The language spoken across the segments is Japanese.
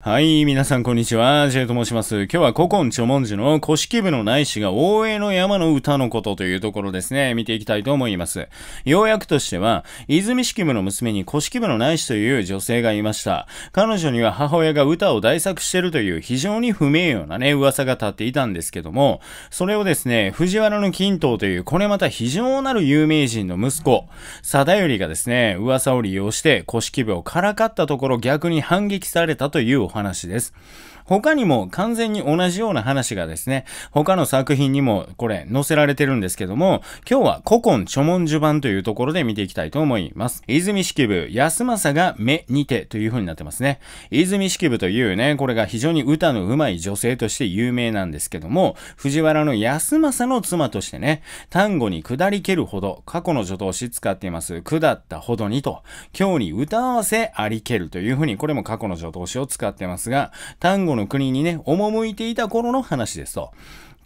はい、皆さんこんにちは、ジェイと申します。今日は古今著文字の古式部の内史が大江の山の歌のことというところですね、見ていきたいと思います。要約としては、泉式部の娘に古式部の内史という女性がいました。彼女には母親が歌を大作しているという非常に不名誉なね、噂が立っていたんですけども、それをですね、藤原の金刀という、これまた非常なる有名人の息子、貞頼がですね、噂を利用して古式部をからかったところ逆に反撃されたというお話です。他にも完全に同じような話がですね、他の作品にもこれ載せられてるんですけども、今日は古今著文序版というところで見ていきたいと思います。泉式部、安政が目にてという風になってますね。泉式部というね、これが非常に歌の上手い女性として有名なんですけども、藤原の安政の妻としてね、単語に下り蹴るほど、過去の助動詞使っています。下ったほどにと、今日に歌わせありけるという風に、これも過去の助動詞を使ってますが、単語の国にね、赴いていた頃の話ですと。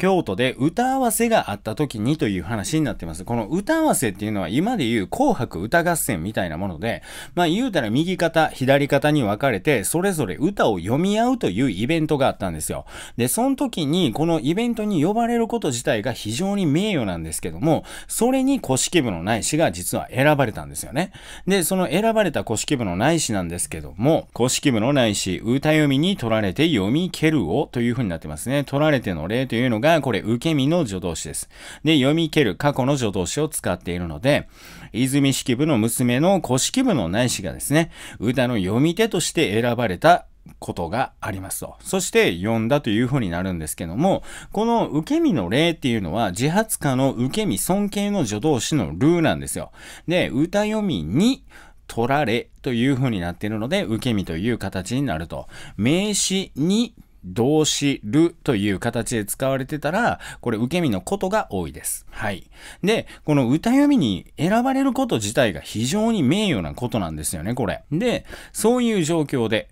京都で歌合わせがあった時にという話になってます。この歌合わせっていうのは今で言う紅白歌合戦みたいなもので、まあ言うたら右肩、左肩に分かれて、それぞれ歌を読み合うというイベントがあったんですよ。で、その時にこのイベントに呼ばれること自体が非常に名誉なんですけども、それに古式部の内氏が実は選ばれたんですよね。で、その選ばれた古式部の内氏なんですけども、古式部の内氏、歌読みに取られて読み蹴るをという風になってますね。取られての例というのが、が、これ受け身の助動詞です。で、読み蹴る過去の助動詞を使っているので、泉式部の娘の古式部の内子がですね、歌の読み手として選ばれたことがありますと。そして読んだというふうになるんですけども、この受け身の例っていうのは自発化の受け身尊敬の助動詞のルーなんですよ。で、歌読みに取られというふうになっているので、受け身という形になると。名詞に動詞るという形で使われてたら、これ受け身のことが多いです。はい。で、この歌読みに選ばれること自体が非常に名誉なことなんですよね、これ。で、そういう状況で、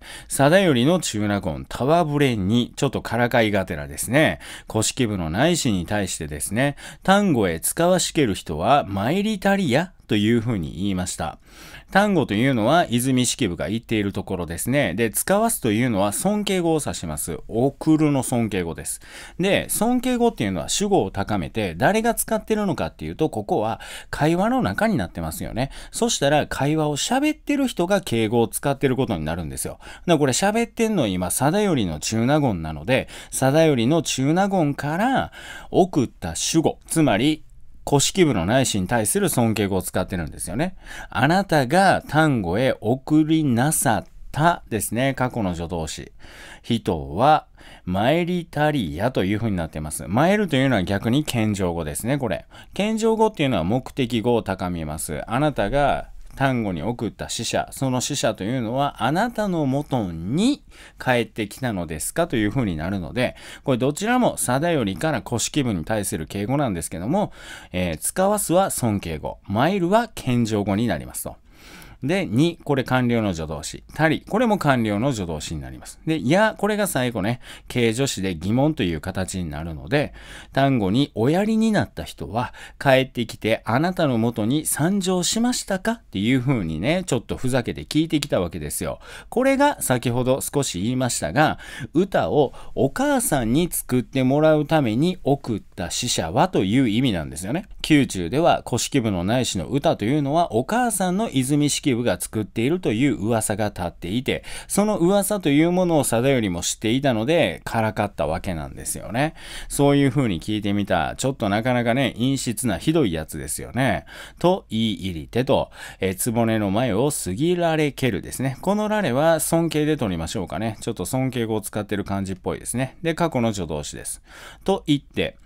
よりの中納言、タワブレンに、ちょっとからかいがてらですね、古式部の内視に対してですね、単語へ使わしける人は、参りたりやというふうに言いました。単語というのは泉式部が言っているところですね。で、使わすというのは尊敬語を指します。送るの尊敬語です。で、尊敬語っていうのは主語を高めて、誰が使ってるのかっていうと、ここは会話の中になってますよね。そしたら会話を喋ってる人が敬語を使ってることになるんですよ。だからこれ喋ってんの今、定りの中納言なので、定りの中納言から送った主語、つまり古式部の内心に対する尊敬語を使ってるんですよね。あなたが単語へ送りなさったですね。過去の助動詞。人は、参りたりやという風になってます。参るというのは逆に謙譲語ですね、これ。謙譲語っていうのは目的語を高めます。あなたが単語に送った死者、その死者というのはあなたの元に帰ってきたのですかというふうになるので、これどちらも定よりから古式部に対する敬語なんですけども、えー、使わすは尊敬語、マイルは謙譲語になりますと。で、に、これ完了の助動詞。たり、これも完了の助動詞になります。で、や、これが最後ね、形助詞で疑問という形になるので、単語におやりになった人は、帰ってきてあなたのもとに参上しましたかっていう風にね、ちょっとふざけて聞いてきたわけですよ。これが先ほど少し言いましたが、歌をお母さんに作ってもらうために送った死者はという意味なんですよね。宮中では古式部の内しの歌というのはお母さんの泉式部が作っているという噂が立っていて、その噂というものを定よりも知っていたので、からかったわけなんですよね。そういう風に聞いてみた、ちょっとなかなかね、陰湿なひどいやつですよね。と、言い入り手と、えぼねの前を過ぎられけるですね。このられは尊敬で取りましょうかね。ちょっと尊敬語を使ってる感じっぽいですね。で、過去の助動詞です。と言って、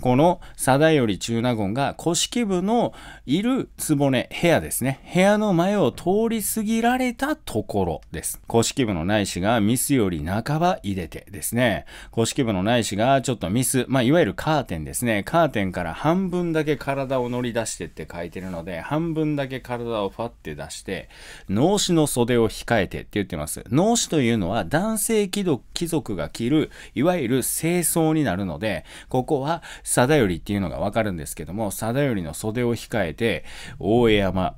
この定頼中納言が古式部のいるね部屋ですね部屋の前を通り過ぎられたところです古式部の内しがミスより半ば入れてですね古式部の内しがちょっとミス、まあ、いわゆるカーテンですねカーテンから半分だけ体を乗り出してって書いてるので半分だけ体をファって出して脳死の袖を控えてって言ってます脳死というのは男性貴族が着るいわゆる清掃になるのでここは貞頼っていうのがわかるんですけども、貞頼の袖を控えて、大江山、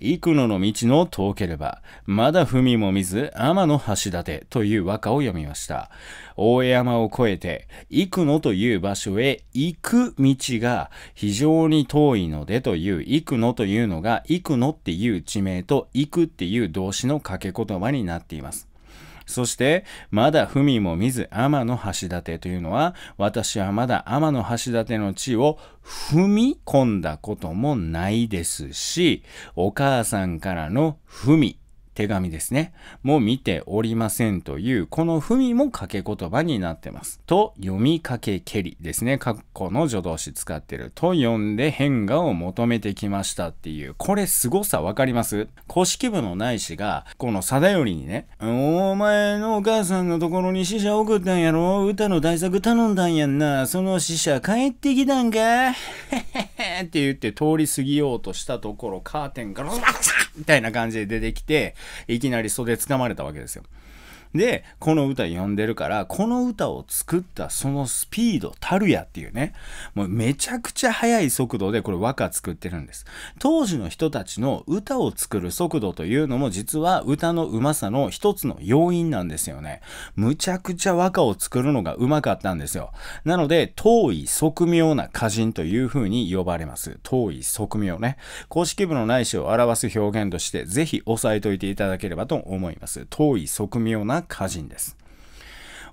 幾野の道の遠ければ、まだみも見ず天の橋立という和歌を読みました。大江山を越えて、幾野という場所へ行く道が非常に遠いのでという、幾野というのが、幾野っていう地名と行くっていう動詞の掛け言葉になっています。そして、まだ文も見ず天の橋立というのは、私はまだ天の橋立の地を踏み込んだこともないですし、お母さんからの文手紙ですね。もう見ておりませんという、この文も掛け言葉になってます。と、読みかけけりですね。括弧の助動詞使ってる。と読んで変化を求めてきましたっていう、これ凄さわかります公式部のないしが、この定頼にね、お前のお母さんのところに死者送ったんやろ歌の大作頼んだんやんな。その死者帰ってきたんかへへへって言って通り過ぎようとしたところ、カーテンから、みたいな感じで出てきて、いきなり袖掴まれたわけですよ。で、この歌読んでるから、この歌を作ったそのスピードたるやっていうね、もうめちゃくちゃ速い速度でこれ和歌作ってるんです。当時の人たちの歌を作る速度というのも実は歌のうまさの一つの要因なんですよね。むちゃくちゃ和歌を作るのがうまかったんですよ。なので、遠い即妙な歌人という風に呼ばれます。遠い即妙ね。公式部のないしを表す表現として、ぜひ押さえといていただければと思います。遠い側妙な歌人です。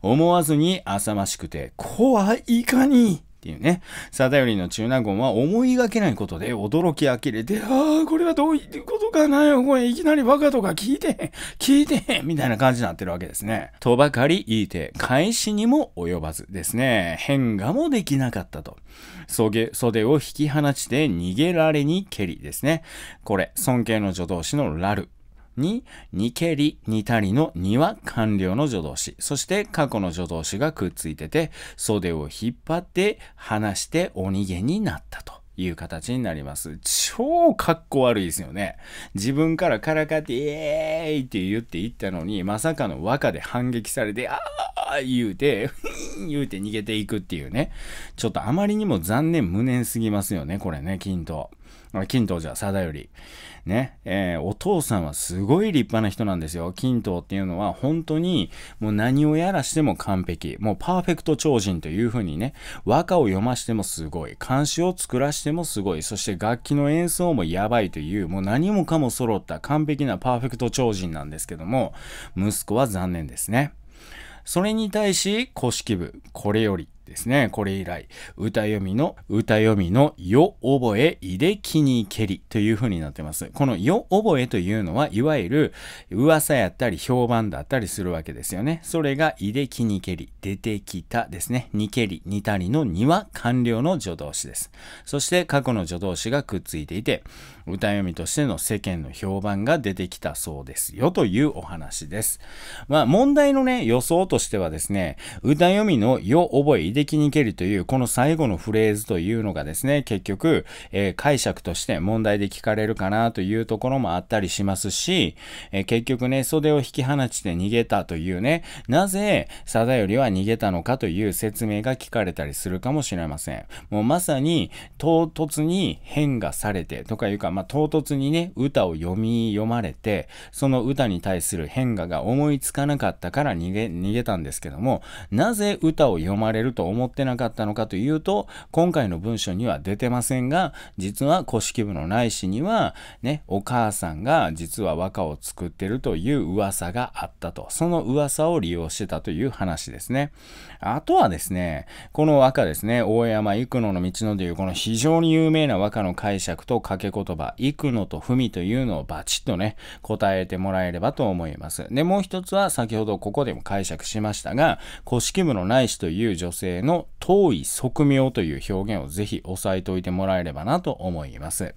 思わずに浅ましくて、怖いかにっていうね。よりの中納言は思いがけないことで驚き呆れて、ああ、これはどういうことかなよ。これいきなりバカとか聞いて、聞いて、みたいな感じになってるわけですね。とばかり言いて、返しにも及ばずですね。変化もできなかったと。そげ、袖を引き放ちて逃げられに蹴りですね。これ、尊敬の助動詞のラルに、にけり、にたりの2は完了の助動詞。そして過去の助動詞がくっついてて、袖を引っ張って離してお逃げになったと。いう形になります。超かっこ悪いですよね。自分からからかって、イエーイって言って言ったのに、まさかの和歌で反撃されて、ああ言うて、言うて逃げていくっていうね。ちょっとあまりにも残念無念すぎますよね、これね、均等。ま金藤じゃ、貞頼。ね、えー、お父さんはすごい立派な人なんですよ。金藤っていうのは本当にもう何をやらしても完璧。もうパーフェクト超人というふうにね、和歌を読ましてもすごい。漢詩を作らしてもすごい。そして楽器の演奏もやばいという、もう何もかも揃った完璧なパーフェクト超人なんですけども、息子は残念ですね。それに対し、古式部、これより。ですね。これ以来、歌読みの、歌読みの、よ覚え、いできにけりという風になってます。このよ覚えというのは、いわゆる噂やったり評判だったりするわけですよね。それが、いできにけり、出てきたですね。にけり、にたりのには完了の助動詞です。そして過去の助動詞がくっついていて、歌読みとしての世間の評判が出てきたそうですよというお話です。まあ問題のね、予想としてはですね、歌読みのよ覚え、利で切けるという、この最後のフレーズというのがですね、結局、えー、解釈として問題で聞かれるかなというところもあったりしますし、えー、結局ね、袖を引き放ちて逃げたというね、なぜ、定頼は逃げたのかという説明が聞かれたりするかもしれません。もうまさに、唐突に変化されてとかいうか、まあ、唐突にね、歌を読み読まれて、その歌に対する変化が思いつかなかったから逃げ、逃げたんですけども、なぜ歌を読まれるとと思ってなかったのかというと、今回の文章には出てませんが、実は古式部の内史には、ね、お母さんが実は和歌を作ってるという噂があったと。その噂を利用してたという話ですね。あとはですね、この和歌ですね、大山幾野の道のというこの非常に有名な和歌の解釈と掛け言葉、幾野と文というのをバチッとね、答えてもらえればと思います。で、もう一つは先ほどここでも解釈しましたが、古式部の内史という女性の遠い側面という表現をぜひ押さえておいてもらえればなと思います。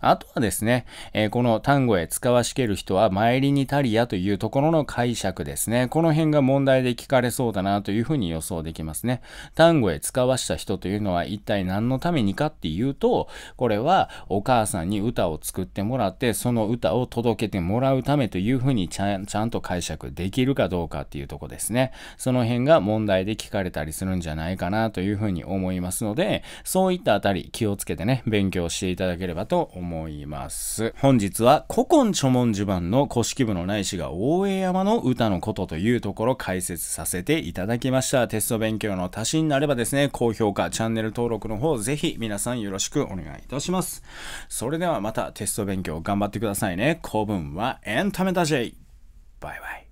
あとはですね、えー、この単語へ使わしける人は参りにたりやというところの解釈ですね。この辺が問題で聞かれそうだなというふうに予想できますね。単語へ使わした人というのは一体何のためにかっていうと、これはお母さんに歌を作ってもらって、その歌を届けてもらうためというふうにちゃちゃんと解釈できるかどうかっていうとこですね。その辺が問題で聞かれたりするんじゃないかななというふうに思いますので、そういったあたり気をつけてね、勉強していただければと思います。本日は古今著文字版の古式部のないしが大江山の歌のことというところ解説させていただきました。テスト勉強の足しになればですね、高評価、チャンネル登録の方ぜひ皆さんよろしくお願いいたします。それではまたテスト勉強頑張ってくださいね。古文はエンタメだ J。バイバイ。